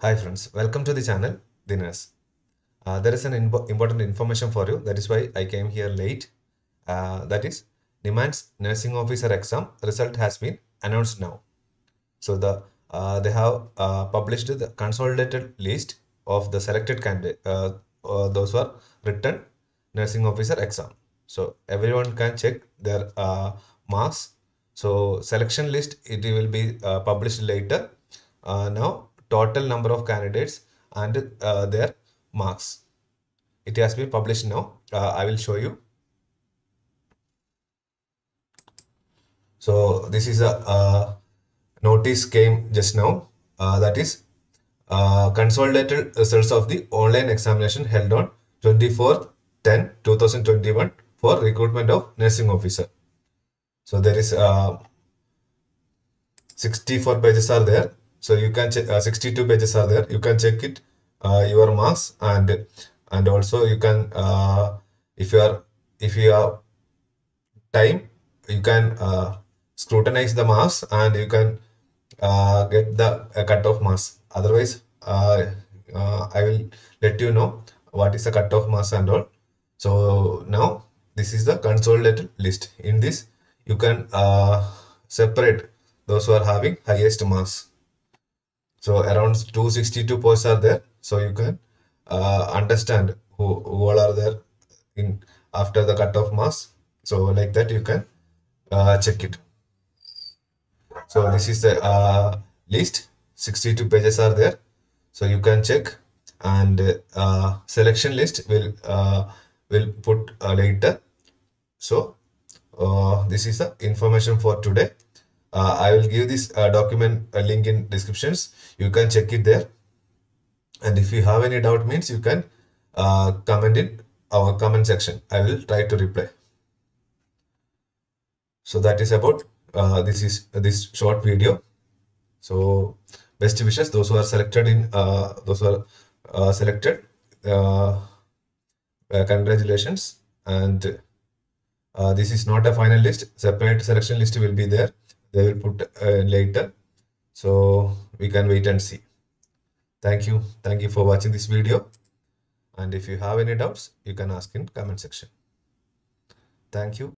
Hi friends, welcome to the channel Dinesh. Uh, there is an important information for you. That is why I came here late. Uh, that is Nimans nursing officer exam result has been announced now. So the uh, they have uh, published the consolidated list of the selected candidate uh, uh, those who are written nursing officer exam. So everyone can check their marks. So selection list it will be published later. now total number of candidates and uh, their marks. It has been published now. Uh, I will show you. So this is a, a notice came just now. Uh, that is uh, consolidated results of the online examination held on 24th 10 2021 for recruitment of nursing officer. So there is uh, 64 pages are there so you can check uh, 62 pages are there. You can check it uh, your marks and and also you can uh, if you are if you have time you can uh, scrutinize the marks and you can uh, get the cutoff marks. Otherwise, uh, I will let you know what is the cutoff marks and all. So now this is the consolidated list. In this, you can separate those who are having highest marks. So around 262 posts are there. So you can uh, understand who, who all are there in after the cutoff mass. So like that you can uh, check it. So this is the uh, list. 62 pages are there. So you can check and uh, selection list will uh, will put uh, later. So this is the information for today uh, i will give this uh, document a uh, link in descriptions you can check it there and if you have any doubt means you can uh, comment in our comment section i will try to reply so that is about uh, this is this short video so best wishes those who are selected in uh, those who are selected congratulations and uh, this is not a final list separate selection list will be there they will put uh, later so we can wait and see thank you thank you for watching this video and if you have any doubts you can ask in comment section thank you